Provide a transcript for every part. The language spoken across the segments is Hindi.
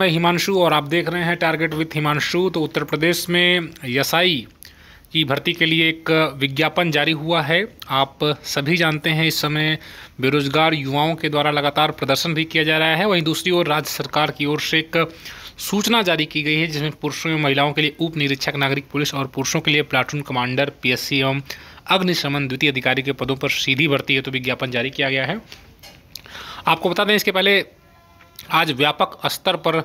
मैं हिमांशु और आप देख रहे हैं टारगेट विथ हिमांशु तो उत्तर प्रदेश में यसाई की भर्ती के लिए एक विज्ञापन जारी हुआ है आप सभी जानते हैं इस समय बेरोजगार युवाओं के द्वारा लगातार प्रदर्शन भी किया जा रहा है वहीं दूसरी ओर राज्य सरकार की ओर से एक सूचना जारी की गई है जिसमें पुरुषों एवं महिलाओं के लिए उप निरीक्षक नागरिक पुलिस और पुरुषों के लिए प्लाटून कमांडर सी एवं अग्निशमन द्वितीय अधिकारी के पदों पर सीधी भर्ती है तो विज्ञापन जारी किया गया है आपको बता दें इसके पहले आज व्यापक स्तर पर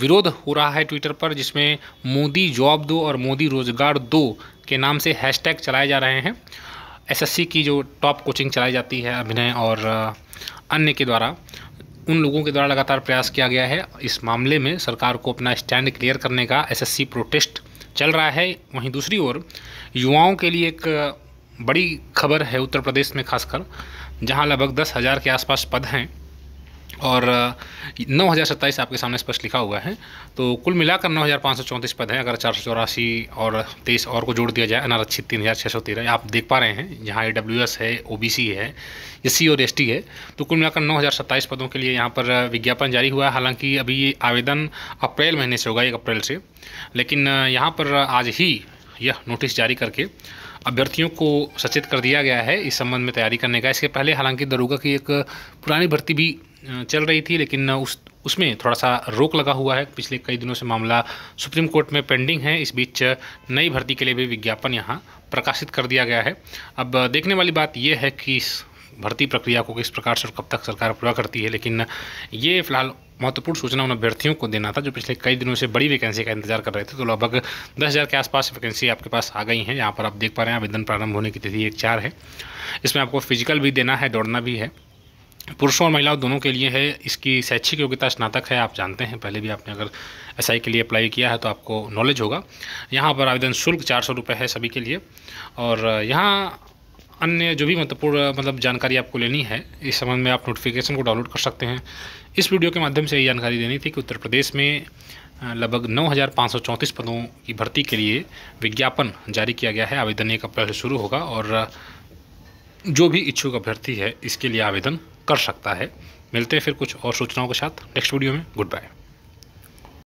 विरोध हो रहा है ट्विटर पर जिसमें मोदी जॉब दो और मोदी रोजगार दो के नाम से हैशटैग चलाए जा रहे हैं एसएससी की जो टॉप कोचिंग चलाई जाती है अभिनय और अन्य के द्वारा उन लोगों के द्वारा लगातार प्रयास किया गया है इस मामले में सरकार को अपना स्टैंड क्लियर करने का एसएससी प्रोटेस्ट चल रहा है वहीं दूसरी ओर युवाओं के लिए एक बड़ी खबर है उत्तर प्रदेश में खासकर जहां लगभग दस हज़ार के आसपास पद हैं और नौ हज़ार सत्ताईस आपके सामने स्पष्ट लिखा हुआ है तो कुल मिलाकर नौ हज़ार पाँच सौ चौंतीस पद हैं अगर चार सौ चौरासी और तेईस और को जोड़ दिया जाए अनारक्षित तीन हज़ार छः सौ तेरह आप देख पा रहे हैं जहाँ ए डब्ल्यू एस है ओ बी सी है एस सी और एस टी है तो कुल मिलाकर नौ हज़ार सत्ताईस पदों के लिए यहाँ पर विज्ञापन जारी हुआ है हालांकि अभी ये आवेदन अप्रैल महीने से होगा एक अप्रैल से लेकिन यहाँ पर आज ही यह नोटिस जारी करके अभ्यर्थियों को सचेत कर दिया गया है इस संबंध में तैयारी करने का इसके पहले हालांकि दरोगा की एक पुरानी भर्ती भी चल रही थी लेकिन उस उसमें थोड़ा सा रोक लगा हुआ है पिछले कई दिनों से मामला सुप्रीम कोर्ट में पेंडिंग है इस बीच नई भर्ती के लिए भी विज्ञापन यहाँ प्रकाशित कर दिया गया है अब देखने वाली बात यह है कि इस भर्ती प्रक्रिया को किस प्रकार से कब तक सरकार पूरा करती है लेकिन ये फिलहाल महत्वपूर्ण सूचना उन अभ्यर्थियों को देना था जो पिछले कई दिनों से बड़ी वैकेंसी का इंतजार कर रहे थे तो लगभग दस हज़ार के आसपास वैकेंसी आपके पास आ गई हैं यहाँ पर आप देख पा रहे हैं आवेदन प्रारंभ होने की तिथि एक चार है इसमें आपको फिजिकल भी देना है दौड़ना भी है पुरुषों और महिलाओं दोनों के लिए है इसकी शैक्षिक योग्यता स्नातक है आप जानते हैं पहले भी आपने अगर एस के लिए अप्लाई किया है तो आपको नॉलेज होगा यहाँ पर आवेदन शुल्क चार सौ है सभी के लिए और यहाँ अन्य जो भी महत्वपूर्ण मतलब जानकारी आपको लेनी है इस संबंध में आप नोटिफिकेशन को डाउनलोड कर सकते हैं इस वीडियो के माध्यम से ये जानकारी देनी थी कि उत्तर प्रदेश में लगभग नौ पदों की भर्ती के लिए विज्ञापन जारी किया गया है आवेदन एक अप्रैल से शुरू होगा और जो भी इच्छुक अभ्यर्थी है इसके लिए आवेदन कर सकता है मिलते हैं फिर कुछ और सूचनाओं के साथ नेक्स्ट वीडियो में गुड बाय